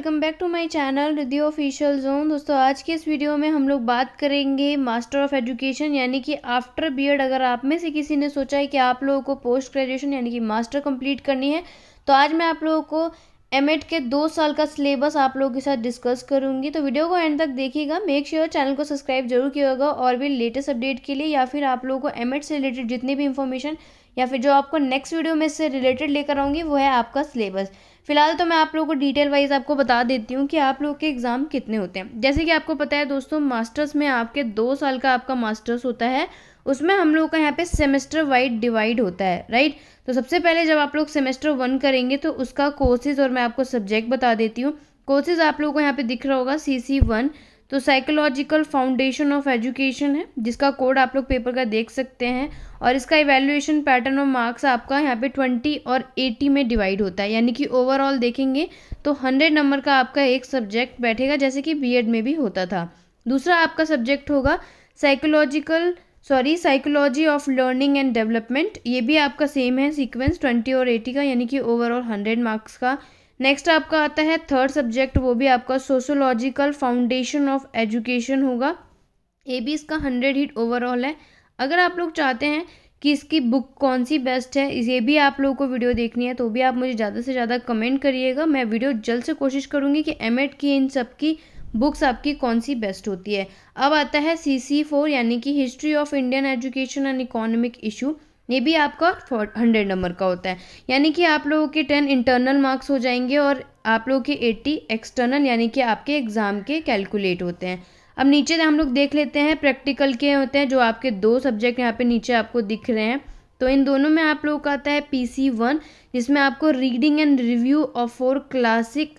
Welcome back to my channel Riddhi official zone दोस्तों आज के इस वीडियो में हम लोग बात करेंगे मास्टर ऑफ एजुकेशन यानी कि आफ्टर बीएड अगर आप में से किसी ने सोचा है कि आप लोगों को पोस्ट ग्रेजुएशन यानी कि मास्टर कंप्लीट करनी है तो आज मैं आप लोगों को एमएड के दो साल का सिलेबस आप लोगों के साथ डिस्कस करूंगी तो वीडियो को एंड तक देखिएगा मेक श्योर sure चैनल को सब्सक्राइब जरूर किया होगा और भी लेटेस्ट अपडेट के लिए या फिर आप लोगों को एमएड से रिलेटेड जितनी भी इन्फॉर्मेशन या फिर जो आपको नेक्स्ट वीडियो में इससे रिलेटेड लेकर आऊँगी वो है आपका सिलेबस फिलहाल तो मैं आप लोगों को डिटेल वाइज आपको बता देती हूँ कि आप लोग के एग्ज़ाम कितने होते हैं जैसे कि आपको पता है दोस्तों मास्टर्स में आपके दो साल का आपका मास्टर्स होता है उसमें हम लोग का यहाँ पे सेमेस्टर वाइड डिवाइड होता है राइट तो सबसे पहले जब आप लोग सेमेस्टर वन करेंगे तो उसका कोर्सेज और मैं आपको सब्जेक्ट बता देती हूँ कोर्सेज आप लोगों को यहाँ पे दिख रहा होगा सी सी वन तो साइकोलॉजिकल फाउंडेशन ऑफ एजुकेशन है जिसका कोड आप लोग पेपर का देख सकते हैं और इसका इवेल्युएशन पैटर्न और मार्क्स आपका यहाँ पे ट्वेंटी और एटी में डिवाइड होता है यानी कि ओवरऑल देखेंगे तो हंड्रेड नंबर का आपका एक सब्जेक्ट बैठेगा जैसे कि बीएड में भी होता था दूसरा आपका सब्जेक्ट होगा psychological sorry psychology of learning and development ये भी आपका सेम है सीक्वेंस ट्वेंटी और एटी का यानी कि ओवरऑल हंड्रेड मार्क्स का नेक्स्ट आपका आता है थर्ड सब्जेक्ट वो भी आपका सोशोलॉजिकल फाउंडेशन ऑफ एजुकेशन होगा ये भी इसका हंड्रेड हिट ओवरऑल है अगर आप लोग चाहते हैं कि इसकी बुक कौन सी बेस्ट है ये भी आप लोगों को वीडियो देखनी है तो भी आप मुझे ज़्यादा से ज़्यादा कमेंट करिएगा मैं वीडियो जल्द से कोशिश करूँगी कि एम की इन सब की बुक्स आपकी कौन सी बेस्ट होती है अब आता है सी सी फोर यानी कि history of Indian education and economic issue ये भी आपका हंड्रेड नंबर का होता है यानी कि आप लोगों के टेन इंटरनल मार्क्स हो जाएंगे और आप लोगों के एट्टी एक्सटर्नल यानी कि आपके एग्ज़ाम के कैलकुलेट होते हैं अब नीचे हम लोग देख लेते हैं प्रैक्टिकल के होते हैं जो आपके दो सब्जेक्ट यहाँ पे नीचे आपको दिख रहे हैं तो इन दोनों में आप लोगों का आता है पी सी वन जिसमें आपको reading and review of four classic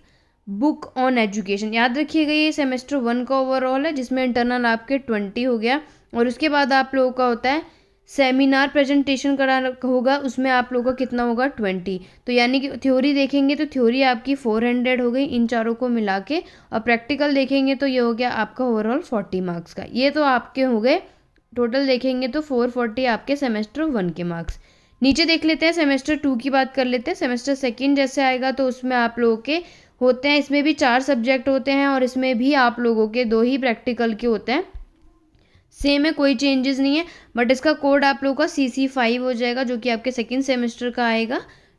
book on education याद रखिएगा ये सेमेस्टर वन का ओवरऑल है जिसमें इंटरनल आपके ट्वेंटी हो गया और उसके बाद आप लोगों का होता है सेमिनार प्रेजेंटेशन कराना होगा उसमें आप लोगों का कितना होगा ट्वेंटी तो यानी कि थ्योरी देखेंगे तो थ्योरी आपकी फोर हंड्रेड हो गई इन चारों को मिला के और प्रैक्टिकल देखेंगे तो ये हो गया आपका ओवरऑल फोर्टी मार्क्स का ये तो आपके हो गए टोटल देखेंगे तो फोर फोर्टी आपके सेमेस्टर वन के मार्क्स नीचे देख लेते हैं सेमेस्टर टू की बात कर लेते हैं सेमेस्टर सेकेंड जैसे आएगा तो उसमें आप लोगों के होते हैं इसमें भी चार सब्जेक्ट होते हैं और इसमें भी आप लोगों के दो ही प्रैक्टिकल के होते हैं सेम है कोई चेंजेस नहीं है बट इसका कोड आप लोगों का सी सी फाइव हो जाएगा जो कि आपके सेकेंड सेमेस्टर का आएगा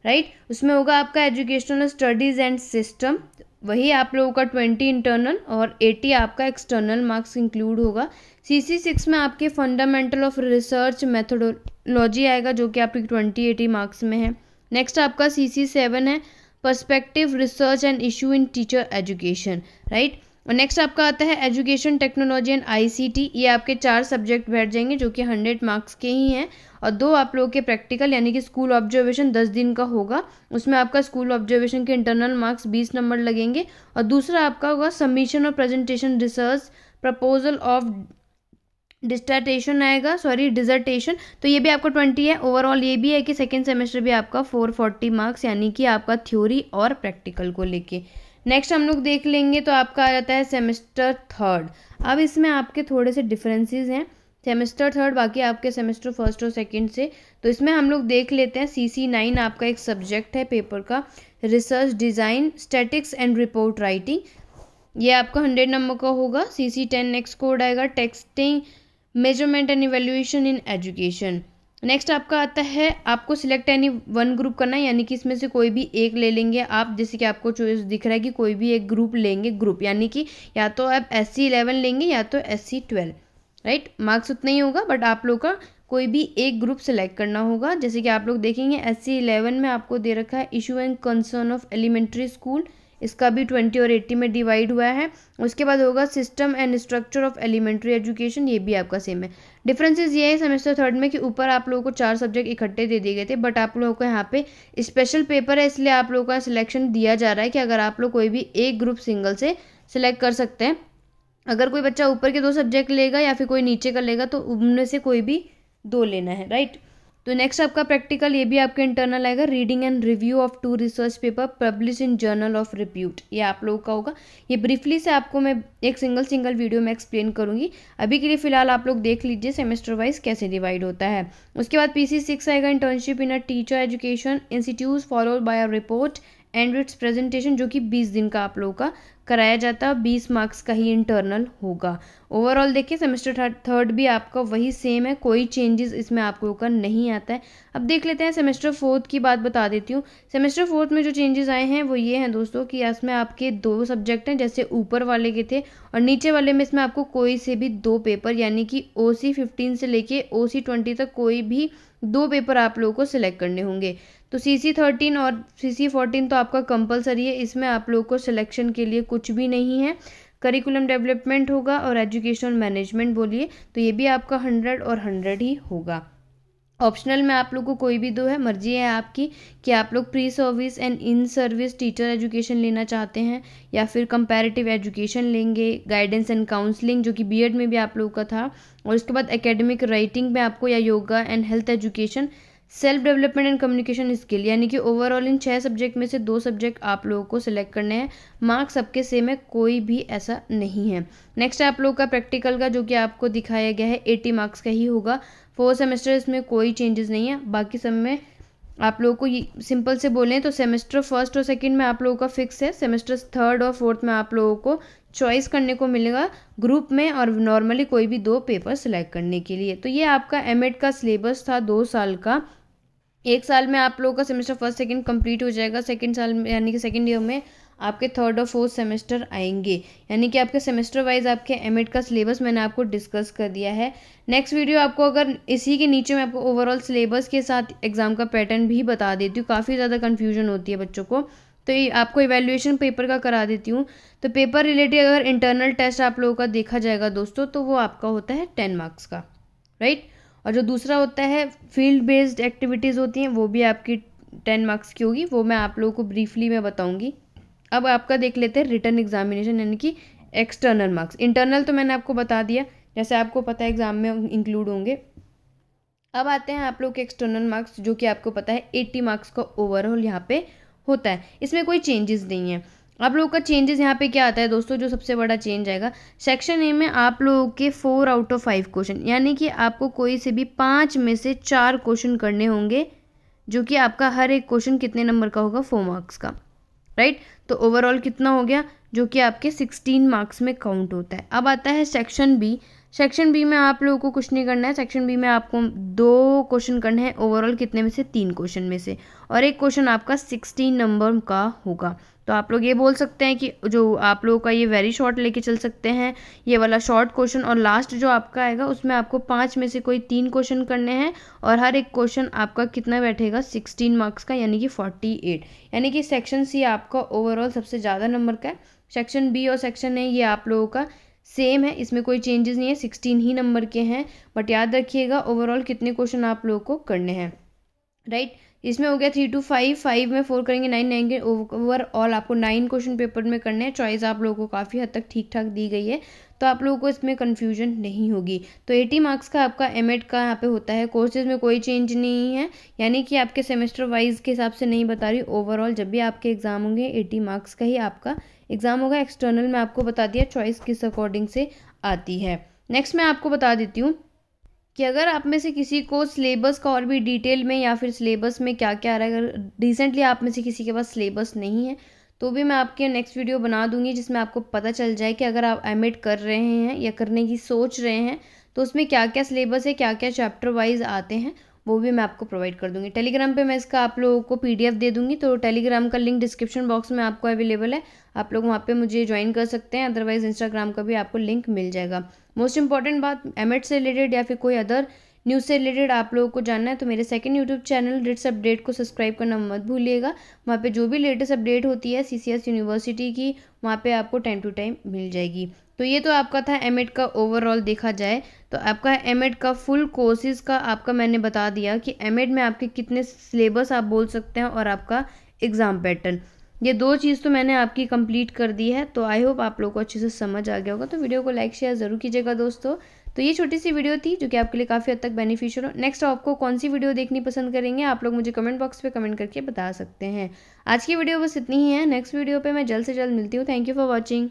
राइट right? उसमें होगा आपका एजुकेशनल स्टडीज़ एंड सिस्टम वही आप लोगों का ट्वेंटी इंटरनल और एटी आपका एक्सटर्नल मार्क्स इंक्लूड होगा सी सी सिक्स में आपके फंडामेंटल ऑफ रिसर्च मेथोडोलॉजी आएगा जो कि आपकी ट्वेंटी एटी मार्क्स में है नेक्स्ट आपका सी सी सेवन है perspective research and issue in teacher education right और नेक्स्ट आपका आता है एजुकेशन टेक्नोलॉजी एंड आईसीटी ये आपके चार सब्जेक्ट बैठ जाएंगे जो कि हंड्रेड मार्क्स के ही हैं और दो आप लोगों के प्रैक्टिकल यानी कि स्कूल ऑब्जर्वेशन दस दिन का होगा उसमें आपका स्कूल ऑब्जर्वेशन के इंटरनल मार्क्स बीस नंबर लगेंगे और दूसरा आपका होगा सबमिशन और presentation research proposal of dissertation आएगा सॉरी डिजर्टेशन तो ये भी आपका ट्वेंटी है ओवरऑल ये भी है कि सेकेंड सेमेस्टर भी आपका फोर फोर्टी मार्क्स यानी कि आपका थ्योरी और प्रैक्टिकल को लेके नेक्स्ट हम लोग देख लेंगे तो आपका आ जाता है सेमेस्टर थर्ड अब इसमें आपके थोड़े से डिफरेंसेस हैं सेमेस्टर थर्ड बाकी आपके सेमेस्टर फर्स्ट और सेकंड से तो इसमें हम लोग देख लेते हैं सी सी नाइन आपका एक सब्जेक्ट है पेपर का research design statics and report writing ये आपका हंड्रेड नंबर का होगा C C ten next code आएगा texting measurement and evaluation in education next आपका आता है आपको सिलेक्ट एनी वन ग्रुप करना है यानी कि इसमें से कोई भी एक ले लेंगे आप जैसे कि आपको चॉइस दिख रहा है कि कोई भी एक ग्रुप लेंगे ग्रुप यानी कि या तो आप एस सी इलेवन लेंगे या तो S C twelve right marks उतना ही होगा बट आप लोग का कोई भी एक ग्रुप सेलेक्ट करना होगा जैसे कि आप लोग देखेंगे एस सी इलेवन में आपको दे रखा है issue and concern of elementary school इसका भी ट्वेंटी और एट्टी में डिवाइड हुआ है उसके बाद होगा system and structure of elementary education ये भी आपका सेम है डिफरेंसेस ये है सेमेस्टर थर्ड में कि ऊपर आप लोगों को चार सब्जेक्ट इकट्ठे दे दिए गए थे बट आप लोगों को यहाँ पे स्पेशल पेपर है इसलिए आप लोगों का सिलेक्शन दिया जा रहा है कि अगर आप लोग कोई भी एक ग्रुप सिंगल से सिलेक्ट कर सकते हैं अगर कोई बच्चा ऊपर के दो सब्जेक्ट लेगा या फिर कोई नीचे का लेगा तो उनमें से कोई भी दो लेना है राइट तो नेक्स्ट आपका प्रैक्टिकल ये भी आपके इंटरनल आएगा reading and review of two research paper publish in journal of repute ये आप लोगों का होगा ये ब्रीफली से आपको मैं एक सिंगल सिंगल वीडियो में एक्सप्लेन करूंगी अभी के लिए फिलहाल आप लोग देख लीजिए सेमेस्टर वाइज कैसे डिवाइड होता है उसके बाद पी सिक्स आएगा internship in a teacher education institute followed by a report and its presentation जो कि बीस दिन का आप लोगों का कराया जाता है बीस मार्क्स का ही इंटरनल होगा ओवरऑल देखिए सेमेस्टर थर्ड भी आपका वही सेम है कोई चेंजेस इसमें आपको का नहीं आता है अब देख लेते हैं सेमेस्टर फोर्थ की बात बता देती हूँ सेमेस्टर फोर्थ में जो चेंजेस आए हैं वो ये हैं दोस्तों कि इसमें आपके दो सब्जेक्ट हैं जैसे ऊपर वाले के थे और नीचे वाले में इसमें आपको कोई से भी दो पेपर यानी कि ओ सी फिफ्टीन से लेके ओ सी ट्वेंटी तक कोई भी दो पेपर आप लोगों को सिलेक्ट करने होंगे तो सी सी थर्टीन और सी सी फोर्टीन तो आपका कंपलसरी है इसमें आप लोगों को सिलेक्शन के लिए कुछ भी नहीं है करिकुलम डेवलपमेंट होगा और एजुकेशनल मैनेजमेंट बोलिए तो ये भी आपका हंड्रेड और हंड्रेड ही होगा ऑप्शनल में आप लोग को कोई भी दो है मर्जी है आपकी कि आप लोग pre service and in service teacher education लेना चाहते हैं या फिर कंपैरेटिव एजुकेशन लेंगे गाइडेंस एंड काउंसलिंग जो कि बीएड में भी आप लोगों का था और उसके बाद एकेडमिक राइटिंग में आपको या yoga and health education self development and communication skill यानी कि ओवरऑल इन छह सब्जेक्ट में से दो सब्जेक्ट आप लोगों को सिलेक्ट करने हैं मार्क्स सबके सेम है कोई भी ऐसा नहीं है नेक्स्ट आप लोगों का प्रैक्टिकल का जो कि आपको दिखाया गया है एटी मार्क्स का ही होगा फोर सेमेस्टर इसमें कोई चेंजेस नहीं है बाकी सब में आप लोगों को सिंपल से बोलें तो सेमेस्टर फर्स्ट और सेकेंड में आप लोगों का फिक्स है सेमेस्टर थर्ड और फोर्थ में आप लोगों को चॉइस करने को मिलेगा ग्रुप में और नॉर्मली कोई भी दो पेपर सिलेक्ट करने के लिए तो ये आपका एम का सिलेबस था दो साल का एक साल में आप लोगों का सेमेस्टर फर्स्ट सेकंड कंप्लीट हो जाएगा सेकंड साल में यानी कि सेकंड ईयर में आपके थर्ड और फोर्थ सेमेस्टर आएंगे यानी कि आपके सेमेस्टर वाइज आपके एम का सिलेबस मैंने आपको डिस्कस कर दिया है नेक्स्ट वीडियो आपको अगर इसी के नीचे मैं आपको ओवरऑल सिलेबस के साथ एग्ज़ाम का पैटर्न भी बता देती हूँ काफ़ी ज़्यादा कन्फ्यूजन होती है बच्चों को तो ये आपको इवेल्यूएशन पेपर का करा देती हूँ तो पेपर रिलेटेड अगर इंटरनल टेस्ट आप लोगों का देखा जाएगा दोस्तों तो वो आपका होता है टेन मार्क्स का राइट और जो दूसरा होता है फील्ड बेस्ड एक्टिविटीज़ होती हैं वो भी आपकी टेन मार्क्स की होगी वो मैं आप लोगों को ब्रीफली मैं बताऊँगी अब आपका देख लेते हैं रिटर्न एग्जामिनेशन यानी कि एक्सटर्नल मार्क्स इंटरनल तो मैंने आपको बता दिया जैसे आपको पता है एग्ज़ाम में इंक्लूड होंगे अब आते हैं आप लोग के एक्सटर्नल मार्क्स जो कि आपको पता है एट्टी मार्क्स का ओवरऑल यहाँ पे होता है इसमें कोई चेंजेस नहीं है आप लोगों का चेंजेस यहाँ पे क्या आता है दोस्तों जो सबसे बड़ा चेंज आएगा सेक्शन ए में आप लोगों के four out of five question यानी कि आपको कोई से भी पाँच में से चार क्वेश्चन करने होंगे जो कि आपका हर एक क्वेश्चन कितने नंबर का होगा फोर मार्क्स का राइट तो ओवरऑल कितना हो गया जो कि आपके सिक्सटीन मार्क्स में काउंट होता है अब आता है सेक्शन बी सेक्शन बी में आप लोगों को कुछ नहीं करना है सेक्शन बी में आपको दो क्वेश्चन करने हैं ओवरऑल कितने में से तीन क्वेश्चन में से और एक क्वेश्चन आपका सिक्सटीन नंबर का होगा तो आप लोग ये बोल सकते हैं कि जो आप लोगों का ये वेरी शॉर्ट लेके चल सकते हैं ये वाला शॉर्ट क्वेश्चन और लास्ट जो आपका आएगा उसमें आपको पाँच में से कोई तीन क्वेश्चन करने हैं और हर एक क्वेश्चन आपका कितना बैठेगा सिक्सटीन मार्क्स का यानी कि फोर्टी एट यानी कि सेक्शन सी आपका ओवरऑल सबसे ज़्यादा नंबर का है सेक्शन बी और सेक्शन ए ये आप लोगों का सेम है इसमें कोई चेंजेस नहीं है सिक्सटीन ही नंबर के हैं बट याद रखिएगा ओवरऑल कितने क्वेश्चन आप लोगों को करने हैं राइट right? इसमें हो गया थ्री टू फाइव फाइव में फोर करेंगे नाइन नाइन ओवरऑल आपको नाइन क्वेश्चन पेपर में करने हैं चॉइस आप लोगों को काफ़ी हद तक ठीक ठाक दी गई है तो आप लोगों को इसमें कन्फ्यूजन नहीं होगी तो एटी मार्क्स का आपका एम का यहाँ पे होता है कोर्सेज में कोई चेंज नहीं है यानी कि आपके सेमेस्टर वाइज के हिसाब से नहीं बता रही ओवरऑल जब भी आपके एग्ज़ाम होंगे एटी मार्क्स का ही आपका एग्ज़ाम होगा एक्सटर्नल में आपको बता दिया चॉइस किस अकॉर्डिंग से आती है नेक्स्ट मैं आपको बता देती हूँ कि अगर आप में से किसी को सिलेबस का और भी डिटेल में या फिर सिलेबस में क्या क्या आ रहा है अगर रिसेंटली आप में से किसी के पास सिलेबस नहीं है तो भी मैं आपके नेक्स्ट वीडियो बना दूंगी जिसमें आपको पता चल जाए कि अगर आप एम कर रहे हैं या करने की सोच रहे हैं तो उसमें क्या क्या सिलेबस है क्या क्या चैप्टर वाइज आते हैं वो भी मैं आपको प्रोवाइड कर दूँगी टेलीग्राम पे मैं इसका आप लोगों को पीडीएफ दे दूंगी तो टेलीग्राम का लिंक डिस्क्रिप्शन बॉक्स में आपको अवेलेबल है आप लोग वहाँ पे मुझे ज्वाइन कर सकते हैं अदरवाइज़ इंस्टाग्राम का भी आपको लिंक मिल जाएगा मोस्ट इंपॉर्टेंट बात एम से रिलेटेड या फिर कोई अदर न्यूज़ से रिलेटेड आप लोगों को जानना है तो मेरे सेकंड यूट्यूब चैनल रिट्स अपडेट को सब्सक्राइब करना मत भूलिएगा वहाँ पे जो भी लेटेस्ट अपडेट होती है सीसीएस यूनिवर्सिटी की वहाँ पे आपको टाइम टू टाइम मिल जाएगी तो ये तो आपका था एम का ओवरऑल देखा जाए तो आपका एमएड का फुल कोर्सेज का आपका मैंने बता दिया कि एम में आपके कितने सिलेबस आप बोल सकते हैं और आपका एग्ज़ाम पैटर्न ये दो चीज़ तो मैंने आपकी कंप्लीट कर दी है तो आई होप आप लोग को अच्छे से समझ आ गया होगा तो वीडियो को लाइक शेयर ज़रूर कीजिएगा दोस्तों तो ये छोटी सी वीडियो थी जो कि आपके लिए काफ़ी हद तक बेनिफिशियल हो नेक्स्ट आपको कौन सी वीडियो देखनी पसंद करेंगे आप लोग मुझे कमेंट बॉक्स पे कमेंट करके बता सकते हैं आज की वीडियो बस इतनी ही है नेक्स्ट वीडियो पे मैं जल्द से जल्द मिलती हूँ थैंक यू फॉर वॉचिंग